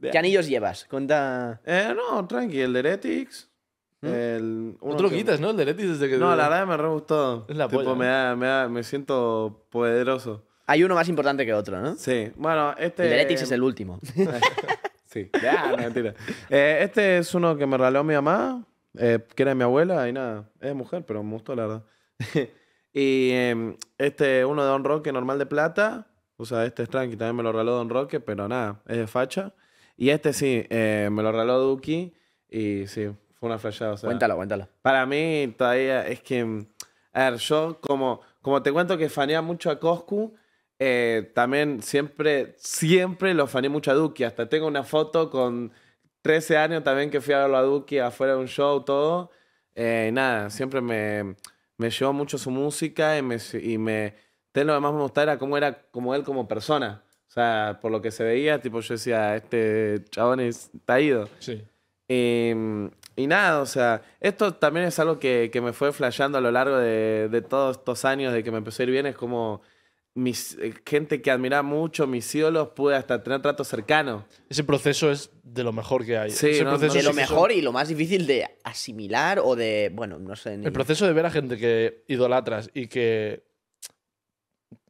¿Qué anillos llevas? Cuenta. Eh, no, tranqui, el de Heretics. ¿Mm? El, lo quitas, ¿no? El de Heretics desde que. No, la verdad me re gustó. Es la tipo, me, da, me, me siento poderoso. Hay uno más importante que otro, ¿no? Sí. Bueno, este. El de Heretics es el último. sí. ya no, mentira. Eh, este es uno que me regaló mi mamá, eh, que era mi abuela, y nada. Es mujer, pero me gustó, la verdad. y em, este, uno de Don Roque normal de plata. O sea, este es tranqui, también me lo regaló Don Roque, pero nada, es de facha. Y este sí, eh, me lo regaló Duki y sí, fue una flashada. cuéntalo, cuéntalo. Para mí todavía es que, a ver, yo como, como te cuento que fanía mucho a Coscu, eh, también siempre, siempre lo fané mucho a Duki. Hasta tengo una foto con 13 años también que fui a verlo a Duki afuera de un show, todo. Eh, nada, siempre me, me llevó mucho su música y me... Y me lo que más me gustaba era cómo era como él como persona sea, por lo que se veía, tipo, yo decía, este chabón está ido. Sí. Em, y, nada, o sea, esto también es algo que, me fue flasheando a lo largo de, todos estos años de que me empezó a ir bien. Es como mis, eh, gente que admira mucho, mis ídolos, pude hasta tener trato cercano. Ese proceso es de lo mejor que hay. Sí, Ese proceso de lo mejor y lo más difícil de asimilar o de, bueno, no sé. El proceso de ver a gente que idolatras y que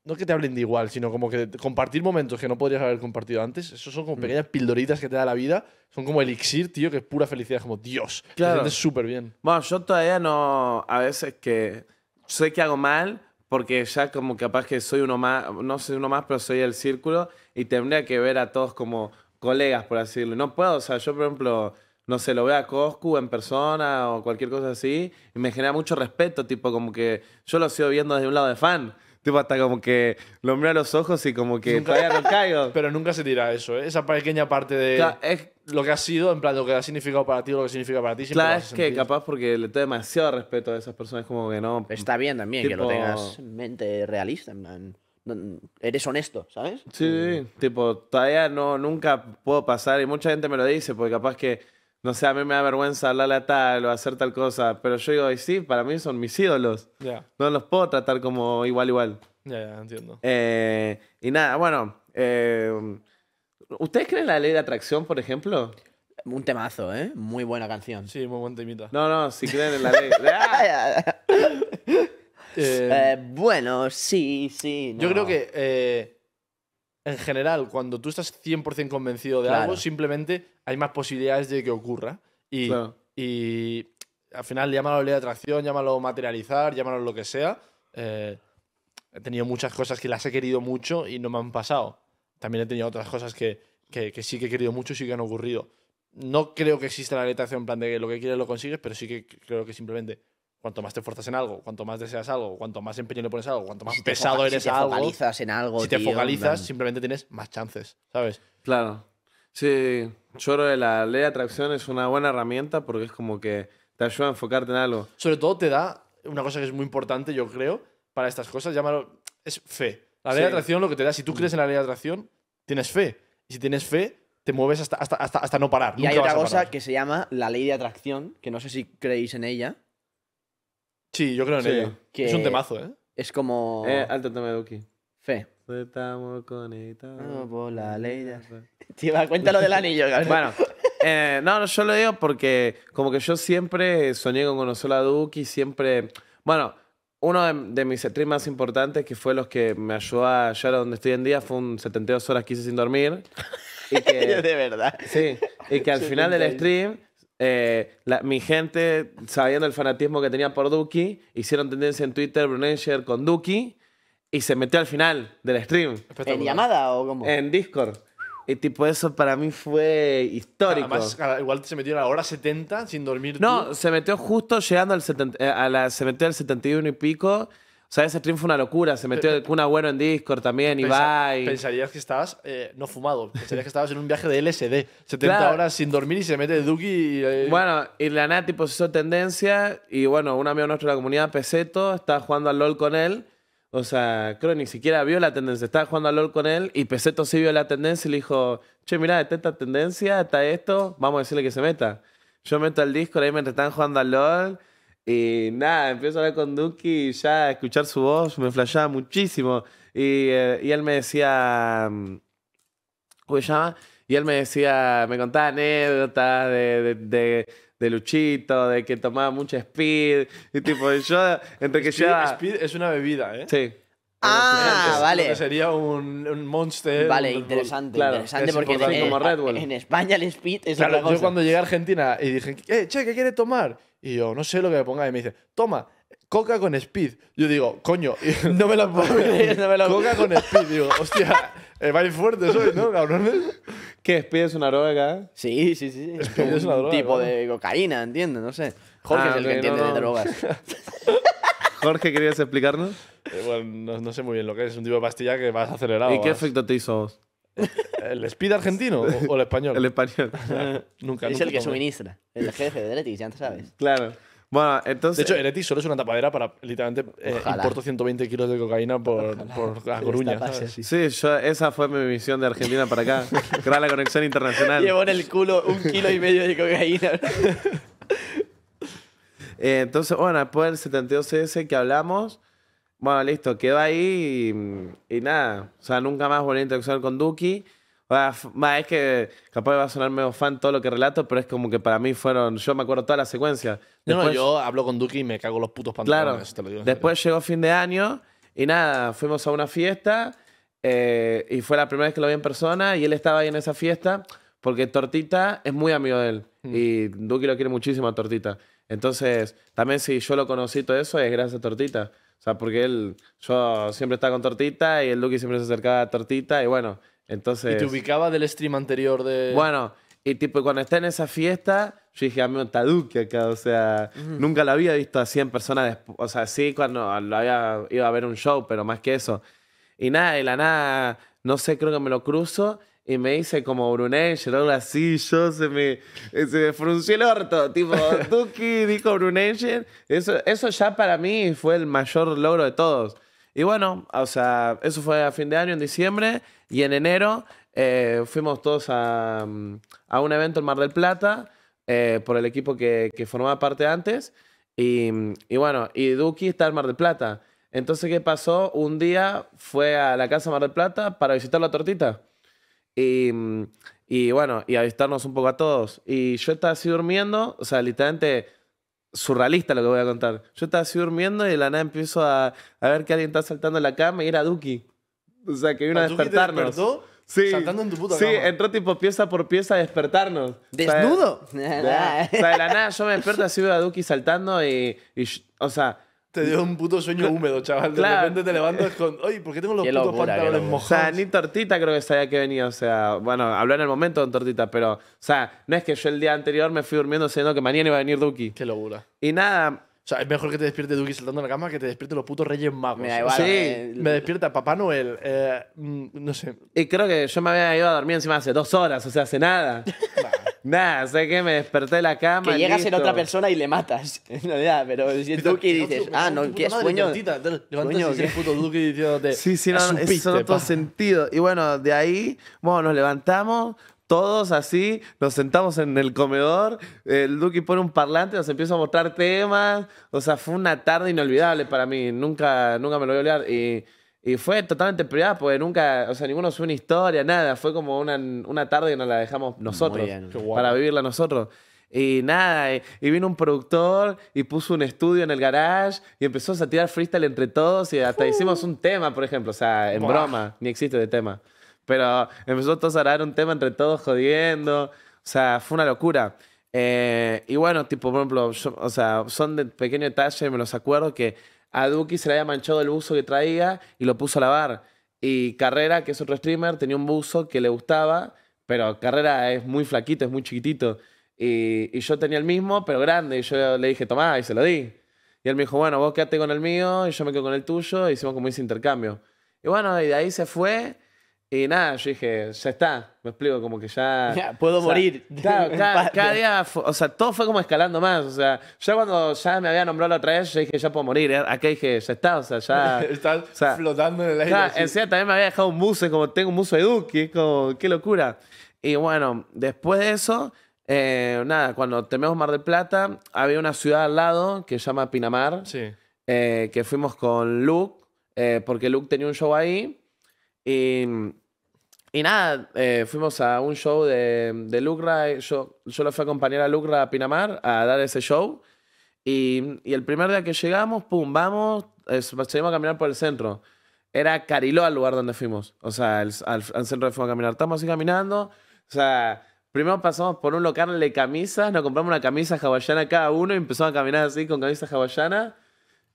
no que te hablen de igual, sino como que compartir momentos que no podrías haber compartido antes. Eso son como mm. pequeñas pildoritas que te da la vida. Son como elixir, tío, que es pura felicidad. como, Dios, claro. te sientes súper bien. Bueno, yo todavía no... A veces que sé que hago mal porque ya como capaz que soy uno más, no soy uno más, pero soy el círculo y tendría que ver a todos como colegas, por así decirlo. No puedo, o sea, yo por ejemplo no se lo veo a Coscu en persona o cualquier cosa así, y me genera mucho respeto, tipo como que yo lo sigo viendo desde un lado de fan. Tipo, hasta como que lo hombre a los ojos y como que Pero nunca se tira eso, ¿eh? esa pequeña parte de claro, es, lo que ha sido, en plan, lo que ha significado para ti lo que significa para ti. Claro, es que capaz porque le tengo demasiado respeto a esas personas, como que no. Está bien también que lo tengas mente realista, Eres honesto, ¿sabes? Sí, tipo, todavía no, nunca puedo pasar y mucha gente me lo dice, porque capaz que no sé, a mí me da vergüenza hablarle a tal o hacer tal cosa, pero yo digo, y sí, para mí son mis ídolos. No los puedo tratar como igual, igual. Ya, ya, entiendo. Eh, y nada, bueno, eh, ¿ustedes creen la ley de atracción, por ejemplo? Un temazo, ¿eh? Muy buena canción. Sí, muy buen temita. No, no, si creen en la ley. Ah. Eh, bueno, sí, sí. Yo creo que en general, cuando tú estás 100% convencido de algo, simplemente hay más posibilidades de que ocurra. Y, al final, llámalo ley de atracción, llámalo materializar, llámalo lo que sea. Eh, he tenido muchas cosas que las he querido mucho y no me han pasado. También he tenido otras cosas que, que sí que he querido mucho y sí que han ocurrido. No creo que exista la ley de atracción en plan de que lo que quieres lo consigues, pero sí que creo que simplemente Cuanto más te esfuerzas en algo, cuanto más deseas algo, cuanto más empeño le pones a algo, cuanto más pesado eres a algo. Si te focalizas en algo. Si te focalizas, simplemente tienes más chances, ¿sabes? Claro. Sí, yo creo que la ley de atracción es una buena herramienta porque es como que te ayuda a enfocarte en algo. Sobre todo te da una cosa que es muy importante, yo creo, para estas cosas, llámalo. Es fe. La ley de atracción lo que te da, si tú crees en la ley de atracción, tienes fe. Y si tienes fe, te mueves hasta, hasta, hasta, no parar. Y hay otra cosa que se llama la ley de atracción, que no sé si creéis en ella, Sí, yo creo en ello. es un temazo, ¿eh? Es como. Eh, alto tema de Duki. Fe. Estamos conectados. No, por la ley de... Tío, cuéntalo del anillo, cabrón. Bueno, eh, no, yo lo digo porque como que yo siempre soñé con conocer a Duki, siempre... Bueno, uno de, mis streams más importantes que fue los que me ayudó a llegar a donde estoy en día fue un 72 horas que sin dormir. de verdad. Sí, y que al final del stream eh, mi gente, sabiendo el fanatismo que tenía por Duki, hicieron tendencia en Twitter Brunenger con Duki y se metió al final del stream. ¿En llamada o cómo? En Discord. Y tipo, eso para mí fue histórico. igual se metió a la hora 70 sin dormir. No, se metió justo llegando al 70, eh, a la, se metió al 71 y pico o sea, ese stream fue una locura. Se metió un bueno en Discord también, y Ibai. Pensarías que estabas, eh, no fumado, pensarías que estabas en un viaje de LSD. 70 horas sin dormir y se mete Duki eh, Bueno, y la Nati pues hizo tendencia y bueno, un amigo nuestro de la comunidad, Peseto, estaba jugando al LOL con él. O sea, creo que ni siquiera vio la tendencia. Estaba jugando al LOL con él y Peseto sí vio la tendencia y le dijo, che, mira, está esta tendencia, está esto, vamos a decirle que se meta. Yo meto al Discord, ahí mientras están jugando al LOL y nada, empiezo a hablar con Duki y ya escuchar su voz me flashaba muchísimo. Y, eh, y él me decía, mm, ¿cómo se llama? Y él me decía, me contaba anécdotas de, de, de, Luchito, de que tomaba mucha speed. Y tipo, yo, entre que speed, Speed es una bebida, ¿eh? Sí. Ah, vale. sería un, un monster. Vale, interesante, interesante porque en, España el speed es claro, otra cosa. Yo cuando llegué a Argentina y dije, eh, che, ¿qué quiere tomar? Y yo, no sé lo que me ponga. Y me dice, toma, coca con speed. Yo digo, coño, no me lo puedo no lo Coca con speed. Digo, hostia, eh, vais fuerte soy, ¿no, cabrones? ¿Qué? ¿Speed es una droga? Eh? Sí, sí, sí. es una Tipo de cocaína, entiendo, no sé. Jorge ah, es el que entiende de drogas. Jorge, ¿querías explicarnos? Eh, bueno, no, sé muy bien lo que es. un tipo de pastilla que vas acelerado. ¿Y qué efecto te hizo? ¿El speed argentino o, el español? El español. nunca, es el que suministra, el jefe de Eretis ya sabes. Claro. Bueno, entonces. De hecho, Eretis solo es una tapadera para literalmente eh, 120 kilos de cocaína por, por La Sí, esa fue mi misión de Argentina para acá, crear la conexión internacional. Llevo en el culo un kilo y medio de cocaína. Eh, entonces, bueno, después del 72S que hablamos, bueno, listo, quedó ahí y, nada. O sea, nunca más volví a interaccionar con Duki. O sea, es que capaz va a sonar medio fan todo lo que relato, pero es como que para mí fueron. Yo me acuerdo toda la secuencia. no, yo hablo con Duki y me cago los putos pantalones. Claro, te lo digo después llegó fin de año y nada, fuimos a una fiesta eh, y fue la primera vez que lo vi en persona y él estaba ahí en esa fiesta porque Tortita es muy amigo de él mm. y Duki lo quiere muchísimo a Tortita. Entonces, también si yo lo conocí todo eso es gracias a Tortita. O sea, porque él, yo siempre estaba con Tortita y el Lucky siempre se acercaba a Tortita y bueno, entonces... ¿Y te ubicaba del stream anterior de...? Bueno, y tipo cuando está en esa fiesta, yo dije, amigo, está Duque acá, o sea, nunca lo había visto así en persona, o sea, sí cuando lo había ido a ver un show, pero más que eso. Y nada, y la nada, no sé, creo que me lo cruzo y me dice como Brunel, yo así, yo se me, eh, se me frunció el orto. Tipo, Tuki dijo Brunel. Eso, eso ya para mí fue el mayor logro de todos. Y bueno, o sea, eso fue a fin de año, en diciembre. Y en enero eh, fuimos todos a, mm, a, un evento en Mar del Plata eh, por el equipo que, que formaba parte antes. Y, mm, y, bueno, y Duki está en Mar del Plata. Entonces, ¿qué pasó? Un día fue a la casa Mar del Plata para visitar la tortita. Y, bueno, y avistarnos un poco a todos. Y yo estaba así durmiendo, o sea, literalmente surrealista lo que voy a contar. Yo estaba así durmiendo y de la nada empiezo a, ver que alguien está saltando en la cama y era Duki. O sea, que vino a, ah, despertarnos. Sí. Saltando en tu puta Sí, entró tipo pieza por pieza a despertarnos. ¿Desnudo? O sea, de, la nada yo me despierto así veo a Duki saltando y o sea, te dio un puto sueño húmedo, chaval. De repente te levantas con. Oye, ¿por qué tengo los putos pantalones mojados? O sea, ni tortita creo que sabía que venía. O sea, bueno, habló en el momento con tortita, pero. O sea, no es que yo el día anterior me fui durmiendo sabiendo que mañana iba a venir Duki. Qué locura. Y nada. O sea, es mejor que te despierte Duki saltando en la cama que te despierte los putos Reyes Magos. Me sí. Eh, me despierta Papá Noel. Eh, mm, no sé. Y creo que yo me había ido a dormir encima hace dos horas, o sea, hace nada. Nada, sé que me desperté de la cama. Que llegas en otra persona y le matas. En realidad, pero si Duki dices, ah, no, qué sueño. Levantas el puto Duki diciéndote. Sí, sí, no, eso no todo sentido. Y bueno, de ahí, bueno, nos levantamos. Todos así, nos sentamos en el comedor, el Duki pone un parlante, nos empieza a mostrar temas, o sea, fue una tarde inolvidable para mí, nunca, nunca me lo voy a olvidar. Y y fue totalmente privada porque nunca, o sea, ninguno subió una historia, nada. Fue como una, una tarde y nos la dejamos nosotros, para vivirla nosotros. Y nada, y, vino un productor y puso un estudio en el garage y empezó a tirar freestyle entre todos y hasta uh. hicimos un tema, por ejemplo, o sea, en broma, ni existe de tema. Pero empezó todos a dar un tema entre todos jodiendo, o sea, fue una locura. Eh, y bueno, tipo, por ejemplo, o sea, son de pequeño detalle, me los acuerdo que a Duki se le había manchado el buzo que traía y lo puso a lavar. Y Carrera, que es otro streamer, tenía un buzo que le gustaba, pero Carrera es muy flaquito, es muy chiquitito. Y, yo tenía el mismo, pero grande. Y yo le dije, tomá, y se lo di. Y él me dijo, bueno, vos quédate con el mío y yo me quedo con el tuyo. Y hicimos como ese intercambio. Y bueno, y de ahí se fue. Y nada, yo dije, ya está, me explico, como que ya... ya puedo morir. Claro, cada, día, o sea, todo fue como escalando más, o sea, ya cuando ya me había nombrado la otra vez, yo dije, ya puedo morir, eh, acá dije, ya está, o sea, ya... Estás flotando en el aire. Claro, encima también me había dejado un muse, como tengo un museo de es como, qué locura. Y bueno, después de eso, eh, nada, cuando tenemos Mar del Plata, había una ciudad al lado que se llama Pinamar, sí. Eh, que fuimos con Luke, porque Luke tenía un show ahí. Y, y nada, eh, fuimos a un show de, de Lucra. Yo, yo lo fui a acompañar a Lucra a Pinamar a dar ese show. Y, y el primer día que llegamos, pum, vamos, seguimos a caminar por el centro. Era Cariló el lugar donde fuimos. O sea, al, al, centro fuimos a caminar. Estamos así caminando. O sea, primero pasamos por un local de camisas, nos compramos una camisa hawaiana cada uno y empezamos a caminar así con camisa hawaiana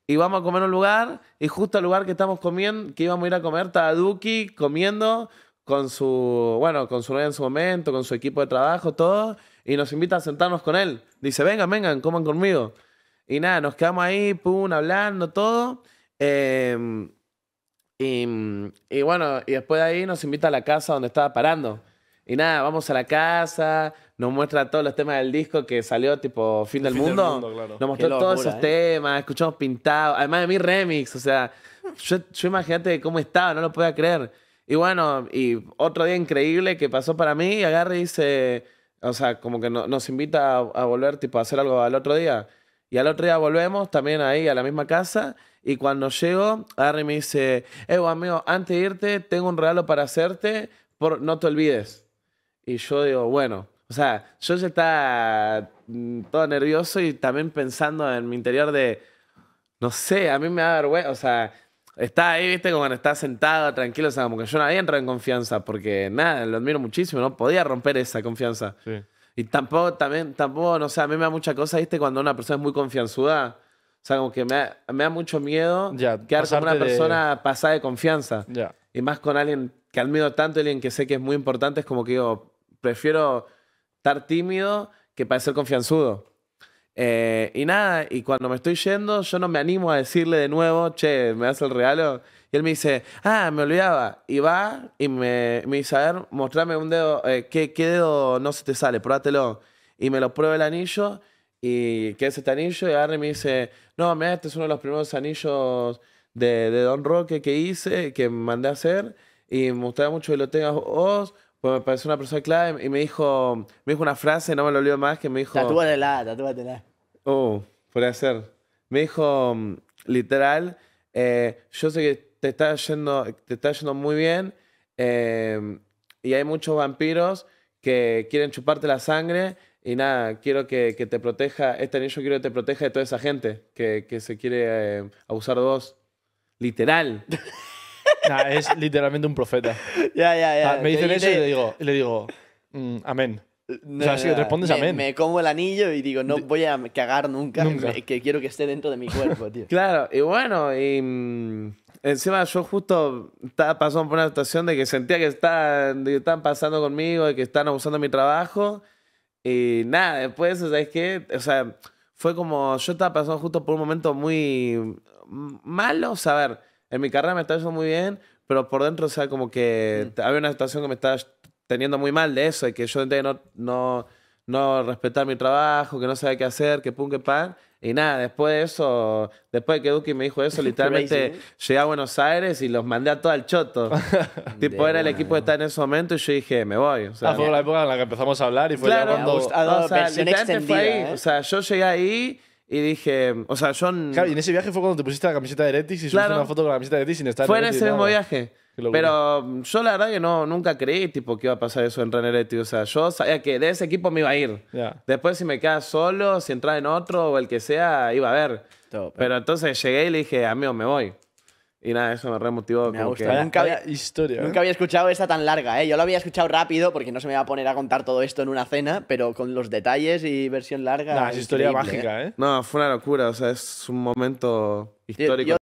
y vamos a comer un lugar, y justo al lugar que estamos comiendo, que íbamos a ir a comer, estaba Duki comiendo con su, bueno, con su novia en su momento, con su equipo de trabajo, todo, y nos invita a sentarnos con él. Dice, vengan, vengan, coman conmigo. Y nada, nos quedamos ahí, pum, hablando, todo. Em, y, y bueno, y después de ahí nos invita a la casa donde estaba parando. Y nada, vamos a la casa, nos muestra todos los temas del disco que salió tipo Fin, del, mundo. Nos mostró todos esos eh. temas, escuchamos pintado, además de mi remix, o sea, yo, imagínate cómo estaba, no lo podía creer. Y bueno, y otro día increíble que pasó para mí, y dice, o sea, como que nos invita a, volver tipo a hacer algo al otro día. Y al otro día volvemos también ahí a la misma casa. Y cuando llego, agarra me dice, Evo, eh, amigo, antes de irte, tengo un regalo para hacerte, por, no te olvides. Y yo digo, bueno, o sea, yo ya estaba mm, todo nervioso y también pensando en mi interior de, no sé, a mí me da vergüenza, o sea, está ahí, viste, como cuando está sentado, tranquilo, o sea, como que yo no había entrado en confianza, porque nada, lo admiro muchísimo, no podía romper esa confianza. Y tampoco, también, tampoco, no sé, a mí me da mucha cosa, viste, cuando una persona es muy confianzuda. O sea, como que me da, me da mucho miedo ya, quedar como una persona pasada de confianza. Ya. Y más con alguien que admiro tanto, alguien que sé que es muy importante, es como que digo, prefiero estar tímido que parecer confianzudo. Eh, y nada, y cuando me estoy yendo, yo no me animo a decirle de nuevo, che, ¿me das el regalo? Y él me dice, ah, me olvidaba. Y va y me, me dice, a ver, mostrame un dedo, eh, ¿qué, ¿qué, dedo no se te sale? Pruébatelo. Y me lo prueba el anillo, y ¿qué es este anillo? Y agarra y me dice, no, mira, este es uno de los primeros anillos de, de Don Roque que hice, que mandé a hacer, y me gustaría mucho que lo tengas vos, pues me pareció una persona clave y me dijo, me dijo una frase, no me lo olvido más, que me dijo... Tatúatela, tatúatela. Oh, podría ser. Me dijo, mm, literal, eh, yo sé que te está yendo, te está yendo muy bien em, y hay muchos vampiros que quieren chuparte la sangre y nada, quiero que, te proteja, este anillo quiero que te proteja de toda esa gente que, se quiere eh, abusar de vos. Literal. es literalmente un profeta. Ya, ya, ya. Me dicen eso y le digo, le mm, digo amén. o sea, si respondes me, amén. Me como el anillo y digo, no voy a cagar nunca, que quiero que esté dentro de mi cuerpo, tío. claro, y bueno, y, mm, encima yo justo estaba pasando por una situación de que sentía que estaban, pasando conmigo y que estaban abusando de mi trabajo. Y nada, después, ¿sabes qué? O sea, fue como, yo estaba pasando justo por un momento muy malo, o a ver, en mi carrera me está yendo muy bien, pero por dentro, o sea, como que había una situación que me estaba teniendo muy mal de eso, y que yo no, no, no respetar mi trabajo, que no sabía qué hacer, que pum, que pan. Y nada, después de eso, después de que Duki me dijo eso, literalmente ¿eh? llegué a Buenos Aires y los mandé a todo al choto. tipo, era el equipo que estaba en ese momento y yo dije, me voy. Ah, fue la época en la que empezamos a hablar y fue ya cuando... o sea, fue ahí. O sea, yo llegué ahí y dije, o sea, yo. En... Claro, y en ese viaje fue cuando te pusiste la camiseta de Heretics y subiste una foto con la camiseta de Heretics sin estar Fue en ese mismo viaje. Pero mm, yo la verdad que no, nunca creí tipo, que iba a pasar eso en Reneretti. O sea, yo sabía que de ese equipo me iba a ir. Después si me quedaba solo, si entraba en otro o el que sea, iba a ver. pero entonces llegué y le dije, amigo, me voy. Y nada, eso me remotivó. Me Nunca, había, historia, nunca ¿eh? había escuchado esta tan larga, ¿eh? Yo lo había escuchado rápido porque no se me iba a poner a contar todo esto en una cena, pero con los detalles y versión larga. es historia mágica, ¿eh? ¿eh? No, fue una locura. O sea, es un momento histórico.